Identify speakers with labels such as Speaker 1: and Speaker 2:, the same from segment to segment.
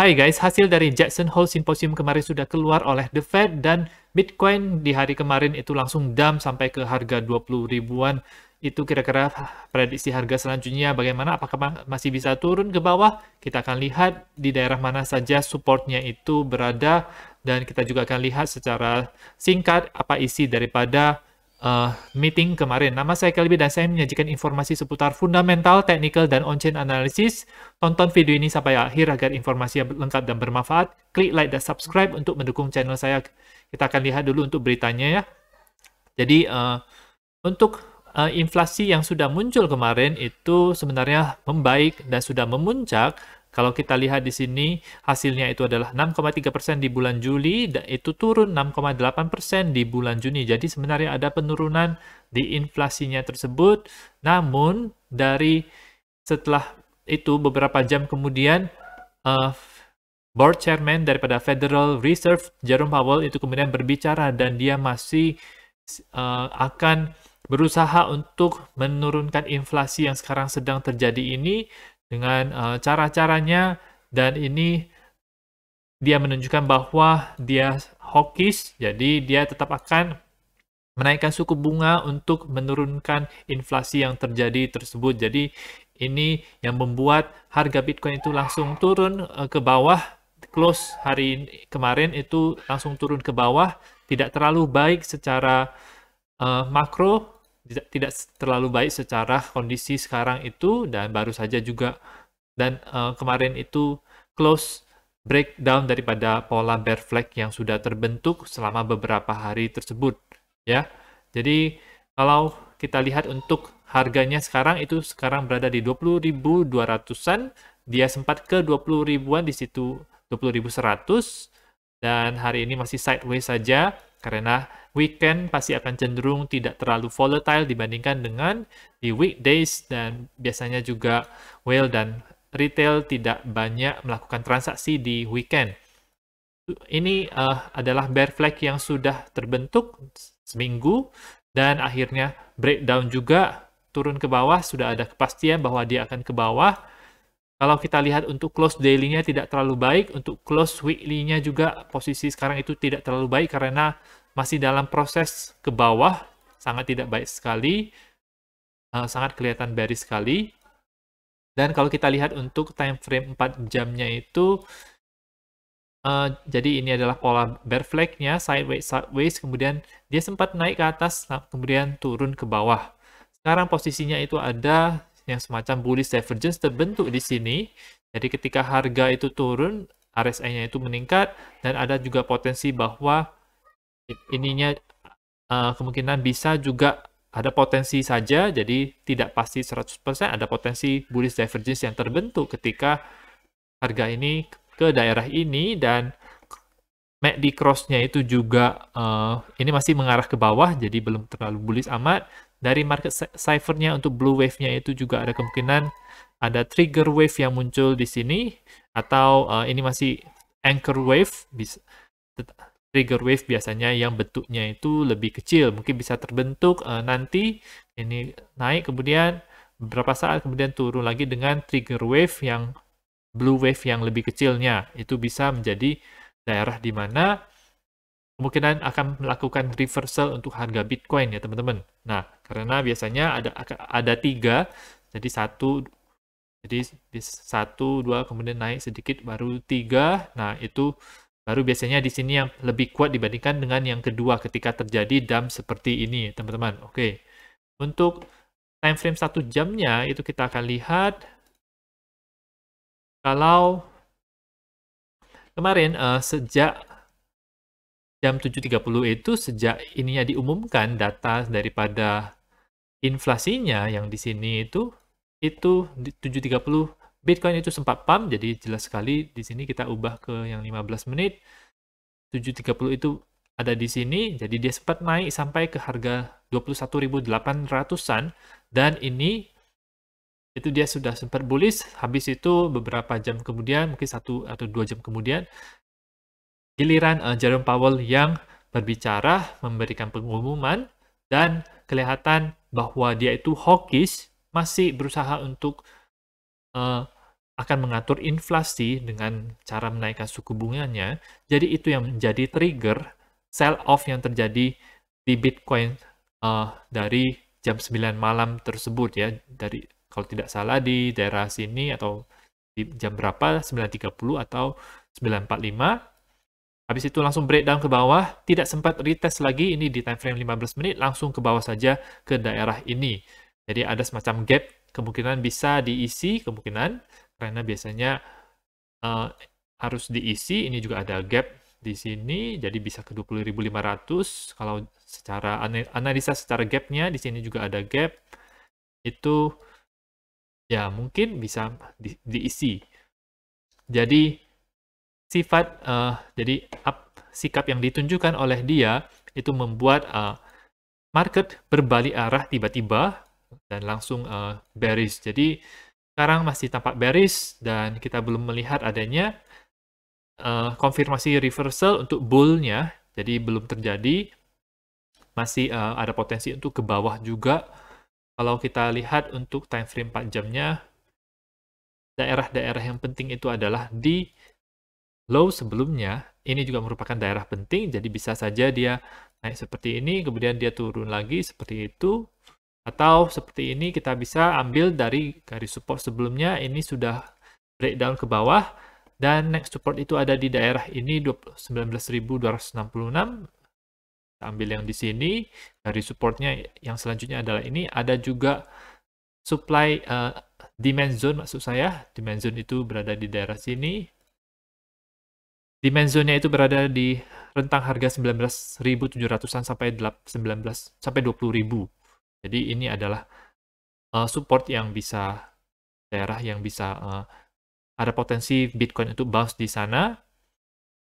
Speaker 1: Hai guys, hasil dari Jackson Hole Symposium kemarin sudah keluar oleh The Fed dan Bitcoin di hari kemarin itu langsung dam sampai ke harga 20 ribuan. Itu kira-kira prediksi harga selanjutnya bagaimana? Apakah masih bisa turun ke bawah? Kita akan lihat di daerah mana saja supportnya itu berada dan kita juga akan lihat secara singkat apa isi daripada uh, meeting kemarin. Nama saya Kelby dan saya menyajikan informasi seputar fundamental, technical, dan on-chain analysis. Tonton video ini sampai akhir agar informasi yang lengkap dan bermanfaat. Klik like dan subscribe untuk mendukung channel saya. Kita akan lihat dulu untuk beritanya ya. Jadi uh, untuk uh, inflasi yang sudah muncul kemarin itu sebenarnya membaik dan sudah memuncak kalau kita lihat di sini, hasilnya itu adalah 6,3% di bulan Juli, dan itu turun 6,8% di bulan Juni. Jadi sebenarnya ada penurunan di inflasinya tersebut, namun dari setelah itu beberapa jam kemudian, uh, Board Chairman daripada Federal Reserve, Jerome Powell, itu kemudian berbicara dan dia masih uh, akan berusaha untuk menurunkan inflasi yang sekarang sedang terjadi ini dengan uh, cara-caranya dan ini dia menunjukkan bahwa dia hawkish, jadi dia tetap akan menaikkan suku bunga untuk menurunkan inflasi yang terjadi tersebut. Jadi ini yang membuat harga Bitcoin itu langsung turun eh, ke bawah. Close hari kemarin itu langsung turun ke bawah, tidak terlalu baik secara uh, makro tidak, tidak terlalu baik secara kondisi sekarang itu dan baru saja juga dan uh, kemarin itu close breakdown daripada pola bear flag yang sudah terbentuk selama beberapa hari tersebut ya. Jadi kalau kita lihat untuk harganya sekarang itu sekarang berada di 20.200-an, dia sempat ke 20000 ribuan di situ 20.100 dan hari ini masih sideways saja karena weekend pasti akan cenderung tidak terlalu volatile dibandingkan dengan di weekdays dan biasanya juga whale dan retail tidak banyak melakukan transaksi di weekend. Ini uh, adalah bear flag yang sudah terbentuk seminggu dan akhirnya breakdown juga turun ke bawah sudah ada kepastian bahwa dia akan ke bawah kalau kita lihat untuk close daily-nya tidak terlalu baik, untuk close weekly-nya juga posisi sekarang itu tidak terlalu baik karena masih dalam proses ke bawah, sangat tidak baik sekali, uh, sangat kelihatan bearish sekali. Dan kalau kita lihat untuk time frame 4 jamnya itu, uh, jadi ini adalah pola bear flag-nya, sideways, sideways, kemudian dia sempat naik ke atas, kemudian turun ke bawah. Sekarang posisinya itu ada yang semacam bullish divergence terbentuk di sini. Jadi ketika harga itu turun, RSI-nya itu meningkat dan ada juga potensi bahwa ininya uh, kemungkinan bisa juga ada potensi saja, jadi tidak pasti 100% ada potensi bullish divergence yang terbentuk ketika harga ini ke daerah ini dan MACD cross-nya itu juga uh, ini masih mengarah ke bawah jadi belum terlalu bullish amat dari market ciphernya untuk blue wave-nya itu juga ada kemungkinan ada trigger wave yang muncul di sini atau uh, ini masih anchor wave bisa trigger wave biasanya yang bentuknya itu lebih kecil mungkin bisa terbentuk uh, nanti ini naik kemudian beberapa saat kemudian turun lagi dengan trigger wave yang blue wave yang lebih kecilnya itu bisa menjadi daerah di mana kemungkinan akan melakukan reversal untuk harga Bitcoin ya teman-teman. Nah, karena biasanya ada ada tiga, jadi satu jadi satu dua kemudian naik sedikit baru tiga. Nah itu baru biasanya di sini yang lebih kuat dibandingkan dengan yang kedua ketika terjadi dump seperti ini teman-teman. Oke, untuk time frame satu jamnya itu kita akan lihat kalau kemarin uh, sejak jam 7.30 itu sejak ininya diumumkan data daripada inflasinya yang di sini itu itu 7.30 Bitcoin itu sempat pump jadi jelas sekali di sini kita ubah ke yang 15 menit 7.30 itu ada di sini jadi dia sempat naik sampai ke harga 21.800-an dan ini itu dia sudah sempat bullish habis itu beberapa jam kemudian mungkin satu atau dua jam kemudian giliran uh, Jerome Powell yang berbicara, memberikan pengumuman, dan kelihatan bahwa dia itu hawkish, masih berusaha untuk uh, akan mengatur inflasi dengan cara menaikkan suku bunganya. Jadi itu yang menjadi trigger sell off yang terjadi di Bitcoin uh, dari jam 9 malam tersebut ya. Dari kalau tidak salah di daerah sini atau di jam berapa 9.30 atau lima. Habis itu langsung breakdown ke bawah, tidak sempat retest lagi, ini di time frame 15 menit, langsung ke bawah saja ke daerah ini. Jadi ada semacam gap, kemungkinan bisa diisi, kemungkinan, karena biasanya uh, harus diisi, ini juga ada gap di sini, jadi bisa ke 20.500, kalau secara analisa secara gapnya, di sini juga ada gap, itu ya mungkin bisa di, diisi. Jadi sifat uh, jadi up, sikap yang ditunjukkan oleh dia itu membuat uh, market berbalik arah tiba-tiba dan langsung uh, bearish. Jadi sekarang masih tampak bearish dan kita belum melihat adanya uh, konfirmasi reversal untuk bullnya. Jadi belum terjadi, masih uh, ada potensi untuk ke bawah juga. Kalau kita lihat untuk time frame 4 jamnya, daerah-daerah yang penting itu adalah di low sebelumnya, ini juga merupakan daerah penting, jadi bisa saja dia naik seperti ini, kemudian dia turun lagi seperti itu, atau seperti ini kita bisa ambil dari garis support sebelumnya, ini sudah breakdown ke bawah, dan next support itu ada di daerah ini 19.266, ambil yang di sini, dari supportnya yang selanjutnya adalah ini, ada juga supply uh, demand zone maksud saya, demand zone itu berada di daerah sini, Dimensionnya itu berada di rentang harga 19.700-an sampai 19 sampai 20.000. Jadi ini adalah uh, support yang bisa daerah yang bisa uh, ada potensi Bitcoin untuk bounce di sana.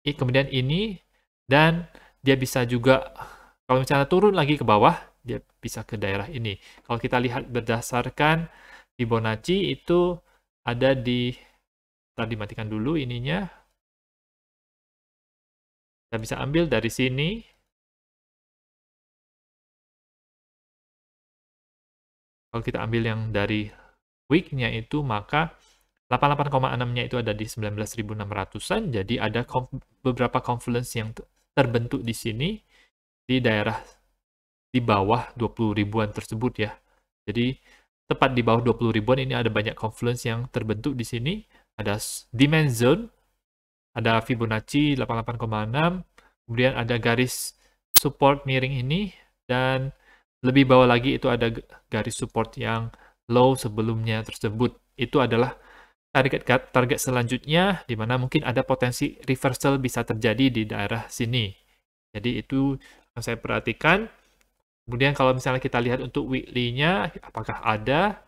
Speaker 1: Kemudian ini dan dia bisa juga kalau misalnya turun lagi ke bawah, dia bisa ke daerah ini. Kalau kita lihat berdasarkan Fibonacci itu ada di, tadi matikan dulu ininya, kita bisa ambil dari sini. Kalau kita ambil yang dari week-nya itu, maka 88,6-nya itu ada di 19.600-an, jadi ada beberapa confluence yang terbentuk di sini, di daerah di bawah 20 ribuan tersebut ya. Jadi tepat di bawah 20 ribuan ini ada banyak confluence yang terbentuk di sini, ada demand zone, ada Fibonacci 88,6, kemudian ada garis support miring ini, dan lebih bawah lagi itu ada garis support yang low sebelumnya tersebut. Itu adalah target target selanjutnya di mana mungkin ada potensi reversal bisa terjadi di daerah sini. Jadi itu yang saya perhatikan. Kemudian kalau misalnya kita lihat untuk weekly-nya apakah ada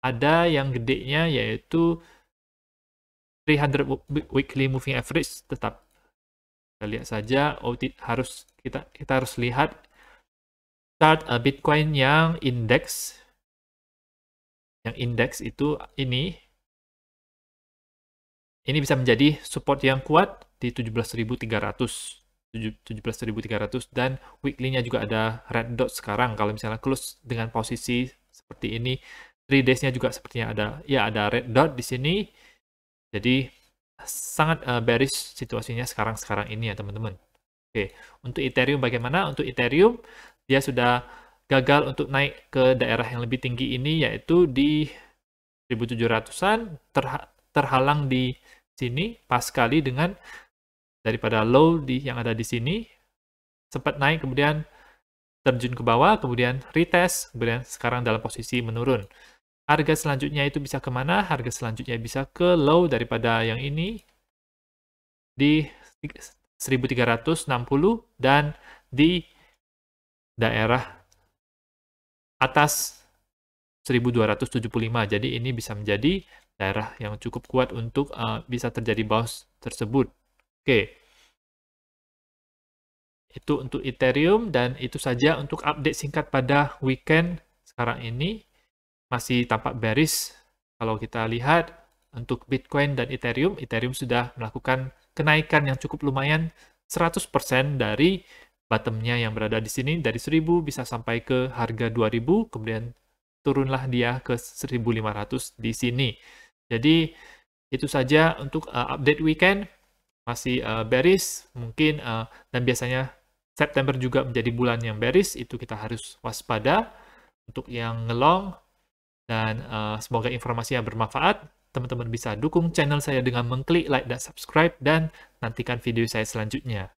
Speaker 1: ada yang gedenya yaitu 300 weekly moving average tetap kita lihat saja oh, harus kita kita harus lihat chart uh, Bitcoin yang indeks yang indeks itu ini ini bisa menjadi support yang kuat di 17.300 17.300 dan weekly-nya juga ada red dot sekarang kalau misalnya close dengan posisi seperti ini 3 days-nya juga sepertinya ada ya ada red dot di sini jadi sangat uh, bearish situasinya sekarang-sekarang ini ya teman-teman. Oke, untuk Ethereum bagaimana? Untuk Ethereum dia sudah gagal untuk naik ke daerah yang lebih tinggi ini yaitu di 1700-an terha terhalang di sini pas sekali dengan daripada low di yang ada di sini sempat naik kemudian terjun ke bawah kemudian retest kemudian sekarang dalam posisi menurun harga selanjutnya itu bisa kemana, harga selanjutnya bisa ke low daripada yang ini di 1360 dan di daerah atas 1275. Jadi ini bisa menjadi daerah yang cukup kuat untuk uh, bisa terjadi bounce tersebut. Oke. Okay. Itu untuk Ethereum dan itu saja untuk update singkat pada weekend sekarang ini masih tampak bearish. Kalau kita lihat untuk Bitcoin dan Ethereum, Ethereum sudah melakukan kenaikan yang cukup lumayan 100% dari bottomnya yang berada di sini dari 1000 bisa sampai ke harga 2000 kemudian turunlah dia ke 1500 di sini. Jadi itu saja untuk uh, update weekend masih uh, bearish mungkin uh, dan biasanya September juga menjadi bulan yang bearish itu kita harus waspada untuk yang ngelong dan uh, semoga informasi yang bermanfaat. Teman-teman bisa dukung channel saya dengan mengklik like dan subscribe dan nantikan video saya selanjutnya.